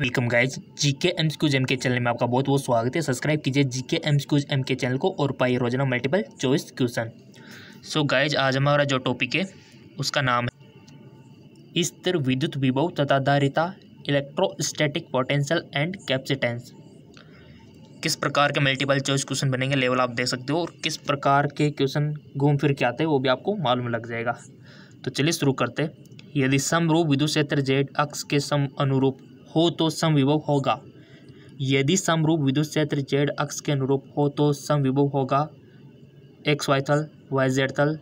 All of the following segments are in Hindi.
welcome guys GK aims quiz M के चैनल में आपका बहुत बहुत स्वागत है सब्सक्राइब कीजिए जीके एम्स क्यूज एम के चैनल को और पाइए रोजाना multiple choice question so guys आज हमारा जो टॉपिक है उसका नाम है स्थिर विद्युत विभव तथा धारिता इलेक्ट्रोस्टैटिक पोटेंशियल एंड कैप्सिटेंस किस प्रकार के मल्टीपल चॉइस क्वेश्चन बनेंगे लेवल आप देख सकते हो और किस प्रकार के क्वेश्चन घूम फिर के आते हैं वो भी आपको मालूम लग जाएगा तो चलिए शुरू करते यदि समरूप विद्युत क्षेत्र जेड अक्ष के सम अनुरूप हो तो समविभव होगा यदि समरूप विद्युत क्षेत्र जेड अक्ष के अनुरूप हो तो समविभव होगा एक्स वाई तल वाई जेड तल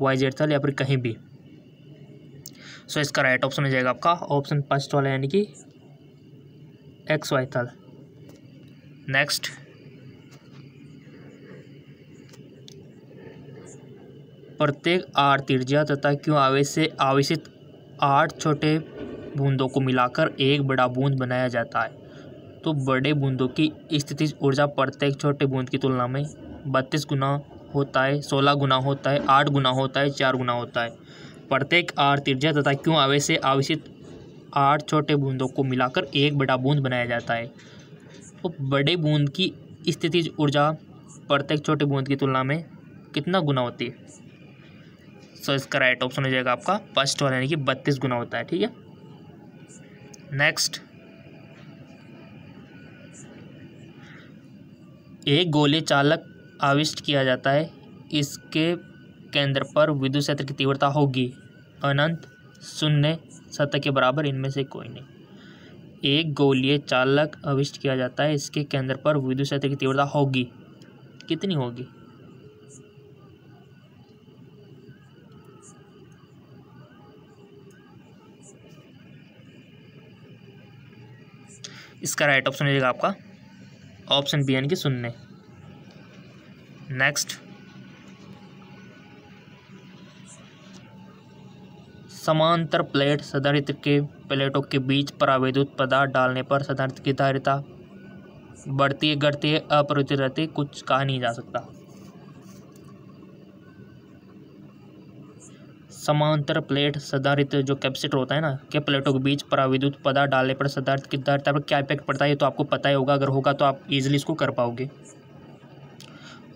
वाई जेड तल या फिर कहीं भी सो इसका राइट ऑप्शन हो जाएगा आपका ऑप्शन फर्स्ट वाला यानी कि एक्स वाई तल नेक्स्ट प्रत्येक आर त्रिज्या तथा क्यों आवेश से आवेशित आठ छोटे बूंदों को मिलाकर एक बड़ा बूंद बनाया जाता है तो बड़े बूंदों की स्थिति ऊर्जा प्रत्येक छोटे बूंद की तुलना में बत्तीस गुना होता है सोलह गुना होता है आठ गुना होता है चार गुना होता है प्रत्येक आर त्रिज्या तथा क्यों आवे से आवेशित आठ छोटे बूंदों को मिलाकर एक बड़ा बूंद बनाया जाता है तो बड़े बूंद की स्थिति ऊर्जा प्रत्येक छोटे बूंद की तुलना में कितना गुना होती है सो तो इसका राइट ऑप्शन हो जाएगा आपका फर्स्ट वाला यानी कि बत्तीस गुना होता है ठीक है नेक्स्ट एक गोले चालक आविष्ट किया जाता है इसके केंद्र पर विद्युत क्षेत्र की तीव्रता होगी अनंत शून्य सतह के बराबर इनमें से कोई नहीं एक गोलीय चालक आविष्ट किया जाता है इसके केंद्र पर विद्युत क्षेत्र की तीव्रता होगी कितनी होगी इसका राइट ऑप्शन मिलेगा आपका ऑप्शन बी यानी कि सुनने नेक्स्ट समांतर प्लेट सधारित के प्लेटों के बीच प्रावेद्युत पदार्थ डालने पर सदारित की धारिता बढ़ती है घटती है अपरिवर्तित रहती कुछ कहा नहीं जा सकता समांतर प्लेट सदारित जो कैपेसिटर होता है ना के प्लेटों के बीच पराविद्युत पदार्थ डालने पर सदारित किदारिता पर क्या इफेक्ट पड़ता है ये तो आपको पता ही होगा अगर होगा तो आप इजीली इसको कर पाओगे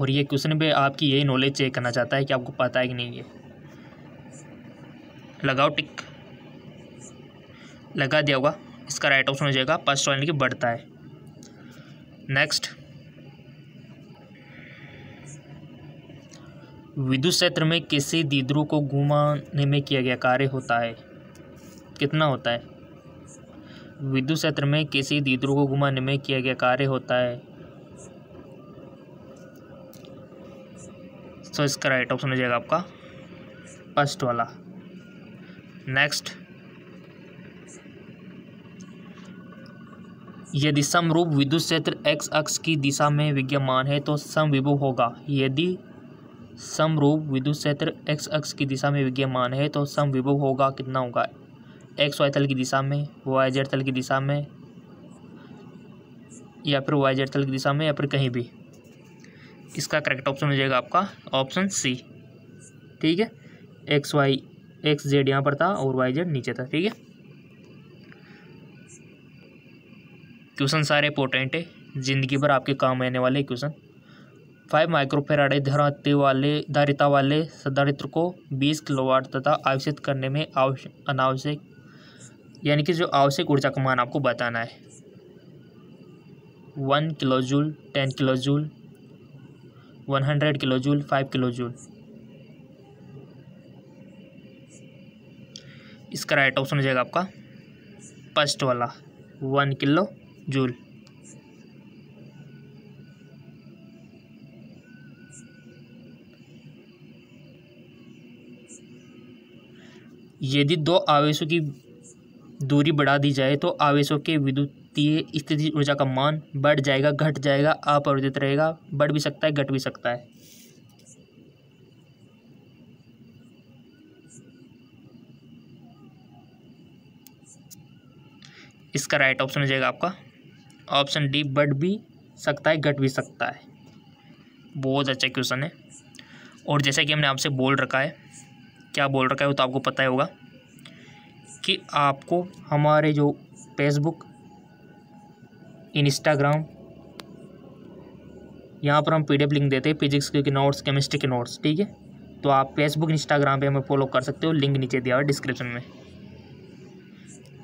और ये क्वेश्चन भी आपकी यही नॉलेज चेक करना चाहता है कि आपको पता है कि नहीं ये लगाओ टिक लगा दिया होगा इसका राइट ऑप्शन हो जाएगा पास्ट ऑयल की बढ़ता है नेक्स्ट विद्युत क्षेत्र में किसी दीद्रु को घुमाने में किया गया कार्य होता है कितना होता है विद्युत क्षेत्र में किसी दीद्रु को घुमाने में किया गया कार्य होता है सो तो इसका राइट ऑप्शन हो जाएगा आपका फर्स्ट वाला नेक्स्ट यदि समरूप विद्युत क्षेत्र एक्स अक्ष की दिशा में विज्ञमान है तो सम विभु होगा यदि समरूप विद्युत क्षेत्र एक्स अक्ष की दिशा में विज्ञमान है तो सम विभव होगा कितना होगा एक्स वाई तल की दिशा में वाई जेड तल की दिशा में या फिर वाई जेड तल की दिशा में या फिर कहीं भी इसका करेक्ट ऑप्शन हो जाएगा आपका ऑप्शन सी ठीक है एक्स वाई एक्स जेड यहाँ पर था और वाई जेड नीचे था ठीक है क्वेश्चन सारे इंपॉर्टेंट है ज़िंदगी भर आपके काम आने वाले क्वेश्चन फाइव माइक्रोफेराडे धराते वाले धारिता वाले सदारित्र को बीस किलोवाट तथा आवश्यक करने में आवश्यक अनावश्यक यानी कि जो आवश्यक ऊर्जा का मान आपको बताना है one kilo joule ten kilo joule one hundred kilo joule five kilo joule इसका राइट ऑप्शन हो जाएगा आपका फर्स्ट वाला वन किलो जूल यदि दो आवेशों की दूरी बढ़ा दी जाए तो आवेशों के विद्युतीय स्थिति ऊर्जा का मान बढ़ जाएगा घट जाएगा अपरिवर्तित रहेगा बढ़ भी सकता है घट भी सकता है इसका राइट ऑप्शन हो जाएगा आपका ऑप्शन डी बढ़ भी सकता है घट भी सकता है बहुत अच्छा क्वेश्चन है और जैसा कि हमने आपसे बोल रखा है क्या बोल रखा है वो तो आपको पता ही होगा कि आपको हमारे जो फेसबुक इंस्टाग्राम यहाँ पर हम पी लिंक देते हैं फिजिक्स के नोट्स केमिस्ट्री के नोट्स ठीक है तो आप फेसबुक इंस्टाग्राम पे हमें फॉलो कर सकते हो लिंक नीचे दिया हुआ डिस्क्रिप्शन में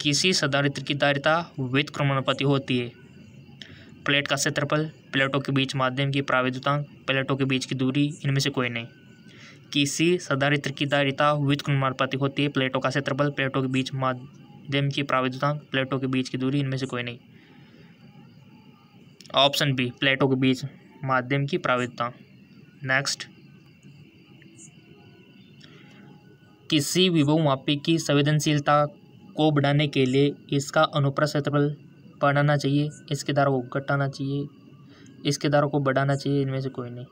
किसी सदारित्र की दारिता विद क्रमानुपति होती है प्लेट का क्षेत्रफल प्लेटों के बीच माध्यम की प्राविद्युतांक प्लेटों के बीच की दूरी इनमें से कोई नहीं किसी सदारित्र की दारिता व्युत्क्रम अनुपातिक होती है प्लेटों का क्षेत्रफल प्लेटों के बीच माध्यम की प्राविद्युतांक प्लेटों के बीच की दूरी इनमें से कोई नहीं ऑप्शन बी प्लेटों के बीच माध्यम की प्राविधता नेक्स्ट किसी विभवमापी की संवेदनशीलता को बढ़ाने के लिए इसका अनुप्रस्थ क्षेत्रफल बढ़ाना चाहिए इसके दारों को घटाना चाहिए इसके दारों को बढ़ाना चाहिए इनमें से कोई नहीं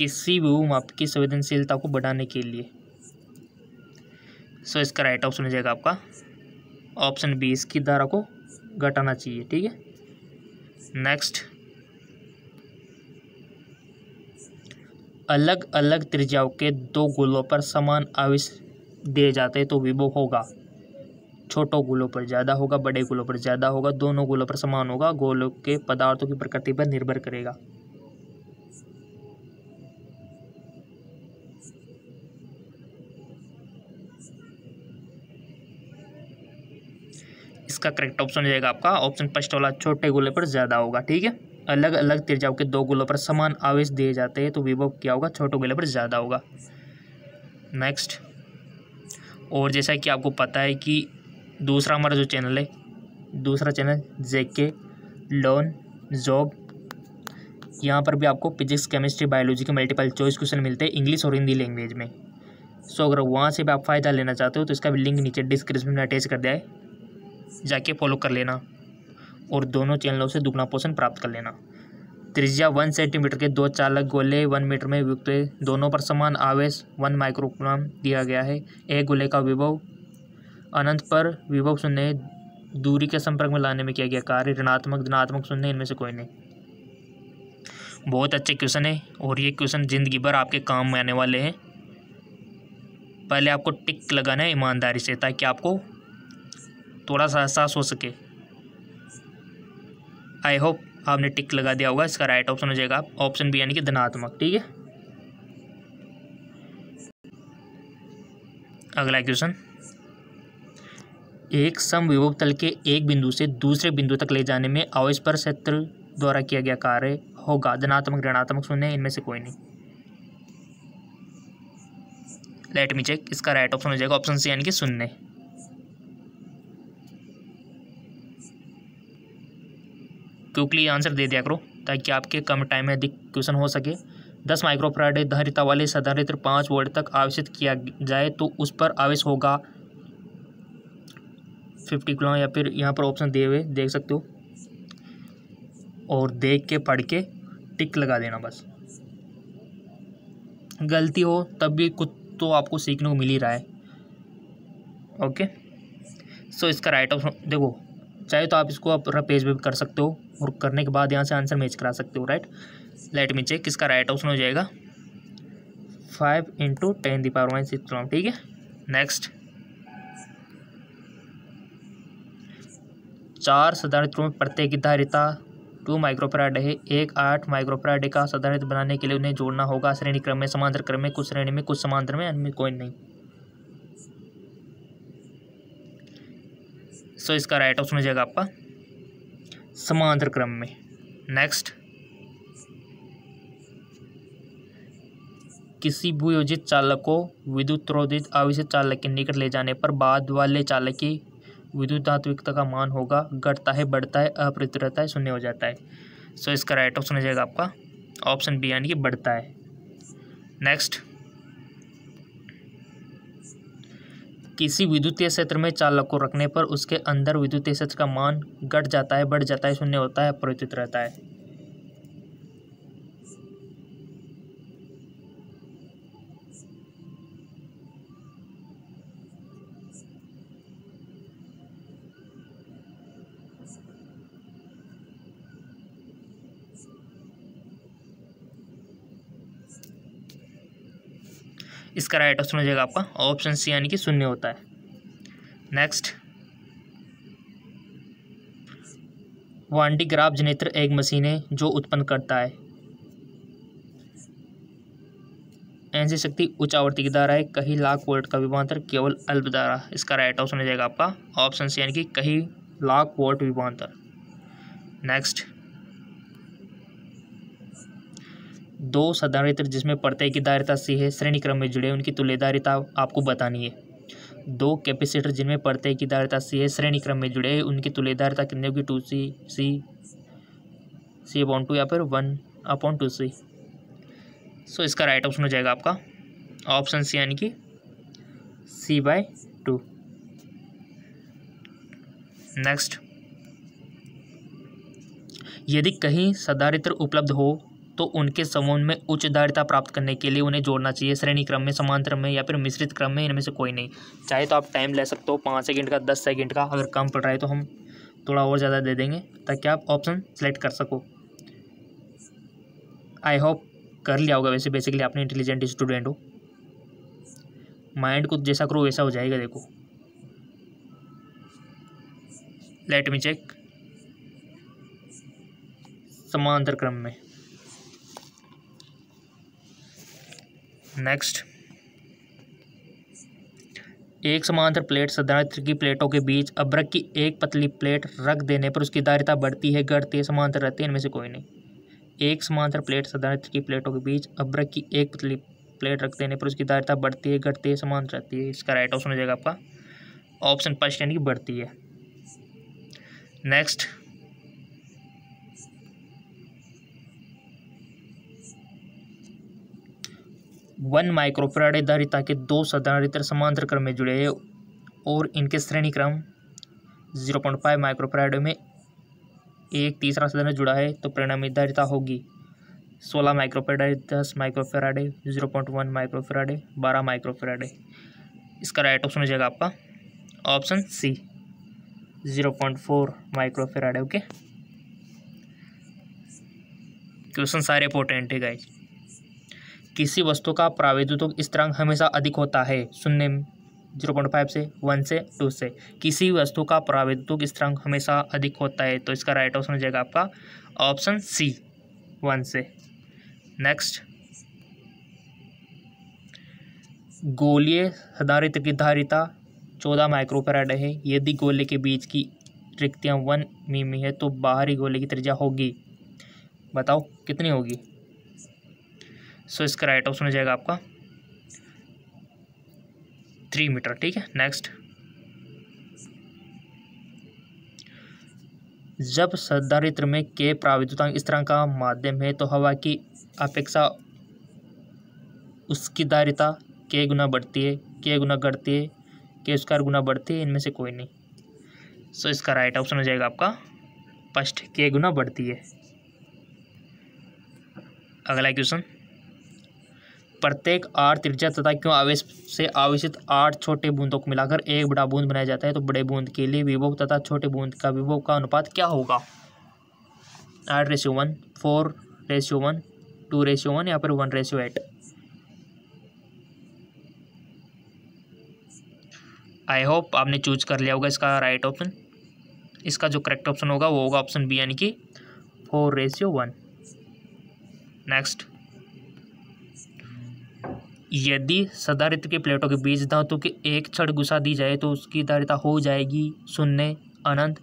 किसी भी माप की संवेदनशीलता को बढ़ाने के लिए सो इसका राइट ऑप्शन हो जाएगा आपका ऑप्शन बी इसकी धारा को घटाना चाहिए ठीक है नेक्स्ट अलग अलग त्रिज्याओं के दो गोलों पर समान आवेश दिए जाते तो विभव होगा छोटों गोलों पर ज़्यादा होगा बड़े गोलों पर ज़्यादा होगा दोनों गोलों पर समान होगा गोलों के पदार्थों की प्रकृति पर निर्भर करेगा इसका करेक्ट ऑप्शन हो जाएगा आपका ऑप्शन फर्स्ट वाला छोटे गोले पर ज़्यादा होगा ठीक है अलग अलग तिरजाओं के दो गोलों पर समान आवेश दिए जाते हैं तो विभव क्या होगा छोटे गोले पर ज़्यादा होगा नेक्स्ट और जैसा कि आपको पता है कि दूसरा हमारा जो चैनल है दूसरा चैनल जेके लोन जॉब यहाँ पर भी आपको फिजिक्स केमिस्ट्री बायोलॉजी के मल्टीपल चॉइस क्वेश्चन मिलते हैं इंग्लिश और हिंदी लैंग्वेज में सो अगर वहाँ से भी आप फ़ायदा लेना चाहते हो तो इसका भी लिंक नीचे डिस्क्रिप्शन में अटैच कर दिया है जाके फॉलो कर लेना और दोनों चैनलों से दुगना पोषण प्राप्त कर लेना त्रिज्या वन सेंटीमीटर के दो चालक गोले वन मीटर में विकट दोनों पर समान आवेश वन माइक्रोग्राम दिया गया है एक गोले का विभव अनंत पर विभव शून्य दूरी के संपर्क में लाने में किया गया कार्य ऋणात्मक धनात्मक शून्य इनमें से कोई नहीं बहुत अच्छे क्वेश्चन है और ये क्वेश्चन ज़िंदगी भर आपके काम में आने वाले हैं पहले आपको टिक लगाना है ईमानदारी से ताकि आपको थोड़ा सा एहसास हो सके आई होप आपने टिक लगा दिया होगा इसका राइट ऑप्शन हो जाएगा ऑप्शन बी यानी कि धनात्मक ठीक है अगला क्वेश्चन एक सम समविभव तल के एक बिंदु से दूसरे बिंदु तक ले जाने में अवस्पर क्षेत्र द्वारा किया गया कार्य होगा धनात्मक ऋणात्मक शून्य इनमें से कोई नहीं लेट मी चेक इसका राइट ऑप्शन हो जाएगा ऑप्शन सी यानी कि शून्य क्विकली आंसर दे दिया करो ताकि आपके कम टाइम में अधिक क्वेश्चन हो सके दस माइक्रोफ्राइड धारिता वाले सधारित्र पाँच वर्ड तक आवेशित किया जाए तो उस पर आवेश होगा फिफ्टी किलो या फिर यहाँ पर ऑप्शन दिए हुए देख सकते हो और देख के पढ़ के टिक लगा देना बस गलती हो तब भी कुछ तो आपको सीखने को मिल ही रहा है ओके सो इसका राइट ऑप्शन देखो चाहे तो आप इसको अपना पेज पर भी कर सकते हो और करने के बाद यहाँ से आंसर मैच करा सकते हो राइट लेट मी चेक किसका राइट ऑप्शन हो जाएगा five into ten the power minus electron ठीक है नेक्स्ट चार साधारण में प्रत्येक धारिता टू माइक्रोपराड है एक आठ माइक्रोपराड का साधारण बनाने के लिए उन्हें जोड़ना होगा श्रेणी क्रम में समांतर क्रम में कुछ श्रेणी में कुछ समांतर में अन्य कोई नहीं सो so, इसका राइट ऑप्शन हो जाएगा आपका समांतर क्रम में नेक्स्ट किसी भूयोजित चालक को विद्युत रोधित आवेश चालक के निकट ले जाने पर बाद वाले चालक की विद्युत धात्विकता का मान होगा घटता है बढ़ता है अपरित रहता है शून्य हो जाता है सो so, इसका राइट ऑप्शन हो जाएगा आपका ऑप्शन बी यानी कि बढ़ता है नेक्स्ट किसी विद्युतीय क्षेत्र में चालक को रखने पर उसके अंदर विद्युतीय क्षेत्र का मान घट जाता है बढ़ जाता है शून्य होता है अपरिवर्तित रहता है इसका राइट ऑप्शन हो जाएगा आपका ऑप्शन सी यानी कि शून्य होता है नेक्स्ट वांडीग्राफ ग्राफ जनेत्र मशीन है जो उत्पन्न करता है ऐसी शक्ति उच्च आवर्ती की धारा है कहीं लाख वोल्ट का विभांतर केवल अल्प धारा इसका राइट ऑप्शन हो जाएगा आपका ऑप्शन सी यानी कि कहीं लाख वोल्ट विभांतर नेक्स्ट दो सदारित्र जिसमें प्रत्यय की दारिता सी है श्रेणी क्रम में जुड़े उनकी तुल्यदारिता आपको बतानी है दो कैपेसिटर जिनमें प्रत्यय की दारिता सी है श्रेणी क्रम में जुड़े उनकी तुल्यदारिता कितनी होगी two C C C upon two या फिर one upon two C so इसका राइट ऑप्शन हो जाएगा आपका ऑप्शन सी यानी कि सी बाय टू नेक्स्ट यदि कहीं सदारित्र उपलब्ध हो तो उनके समूह में उच्च दारिता प्राप्त करने के लिए उन्हें जोड़ना चाहिए श्रेणी क्रम में समांतर में या फिर मिश्रित क्रम में इनमें से कोई नहीं चाहे तो आप टाइम ले सकते हो पाँच सेकेंड का दस सेकेंड का अगर कम पड़ रहा है तो हम थोड़ा और ज़्यादा दे देंगे ताकि आप ऑप्शन सेलेक्ट कर सको आई होप कर लिया होगा वैसे बेसिकली आपने इंटेलिजेंट स्टूडेंट हो माइंड को जैसा करो वैसा हो जाएगा देखो लेट मी चेक समांतर क्रम में नेक्स्ट एक समांतर प्लेट सदात्र की प्लेटों के बीच अब्रक की एक पतली प्लेट रख देने पर उसकी दायरता बढ़ती है घटती समांतर रहती है इनमें से कोई नहीं एक समांतर प्लेट सदात्र की प्लेटों के बीच अब्रक की एक पतली प्लेट रख देने पर उसकी दायरता बढ़ती है घटती है समांतर रहती है इसका राइट ऑप्शन हो जाएगा आपका ऑप्शन फर्स्ट यानी कि बढ़ती है नेक्स्ट वन माइक्रोफेराड धारिता के दो सधारित्र समांतर क्रम में जुड़े हैं और इनके श्रेणी क्रम जीरो पॉइंट फाइव माइक्रोफेराड में एक तीसरा सदन जुड़ा है तो परिणाम धारिता होगी सोलह माइक्रोफेराडे दस microfarad zero point one microfarad बारह माइक्रोफेराडे इसका राइट ऑप्शन हो जाएगा आपका option C zero point four microfarad okay question सारे इंपोर्टेंट है गाइज किसी वस्तु का प्राविद्युत स्थिरांक हमेशा अधिक होता है शून्य जीरो पॉइंट फाइव से वन से टू से किसी वस्तु का प्राविद्युत स्थिरांक हमेशा अधिक होता है तो इसका राइट ऑप्शन हो जाएगा आपका ऑप्शन सी वन से नेक्स्ट गोलीय आधारित की धारिता चौदह माइक्रोफेराड है यदि गोले के बीच की रिक्तियाँ वन मीमी है तो बाहरी गोले की त्रिज्या होगी बताओ कितनी होगी सो इसका राइट ऑप्शन हो जाएगा आपका थ्री मीटर ठीक है नेक्स्ट जब सदारित्र में के प्राविद्युतांक इस तरह का माध्यम है तो हवा की अपेक्षा उसकी दारिता के गुना बढ़ती है के गुना घटती है के स्क्वायर गुना बढ़ती है इनमें से कोई नहीं सो so, इसका राइट ऑप्शन हो जाएगा आपका फर्स्ट के गुना बढ़ती है अगला क्वेश्चन प्रत्येक आर त्रिज्या तथा क्यों आवेश से आवेशित आठ छोटे बूंदों को मिलाकर एक बड़ा बूंद बनाया जाता है तो बड़े बूंद के लिए विभव तथा छोटे बूंद का विभव का अनुपात क्या होगा आठ ratio one four ratio one two ratio one या फिर one ratio eight I hope आपने चूज कर लिया होगा इसका राइट ऑप्शन इसका जो करेक्ट ऑप्शन होगा वो होगा ऑप्शन बी यानी कि फोर रेशियो वन नेक्स्ट यदि सदारित्र की प्लेटों के बीच धातु के एक छड़ घुसा दी जाए तो उसकी धारिता हो जाएगी शून्य अनंत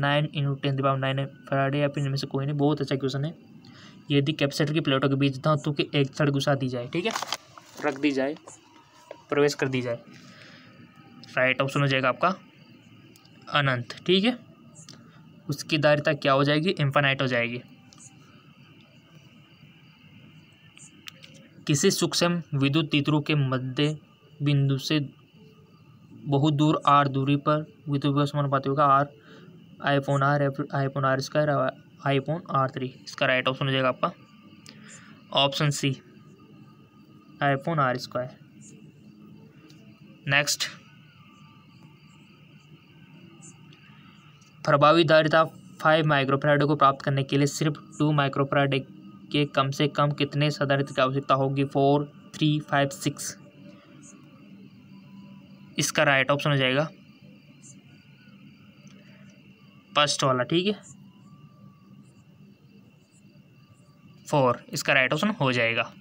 नाइन इंटू टेन दबाव नाइन फ्राइडे या फिर इनमें से कोई नहीं बहुत अच्छा क्वेश्चन है यदि कैपेसिटर की प्लेटों के बीच धातु के एक छड़ घुसा दी जाए ठीक है रख दी जाए प्रवेश कर दी जाए राइट ऑप्शन हो जाएगा आपका अनंत ठीक है उसकी दारिता क्या हो जाएगी इन्फानाइट हो जाएगी किसी सूक्ष्म विद्युत तीतरों के मध्य बिंदु से बहुत दूर आर दूरी पर विद्युत समानुपाती होगा R one upon R one upon R square one upon R three इसका राइट ऑप्शन हो जाएगा आपका option C one upon R square next प्रभावी धारिता फाइव माइक्रोफ्राइडे को प्राप्त करने के लिए सिर्फ टू माइक्रोफ्राइडे के कम से कम कितने सदनित की आवश्यकता होगी फोर थ्री फाइव सिक्स इसका राइट ऑप्शन हो जाएगा फर्स्ट वाला ठीक है फोर इसका राइट ऑप्शन हो जाएगा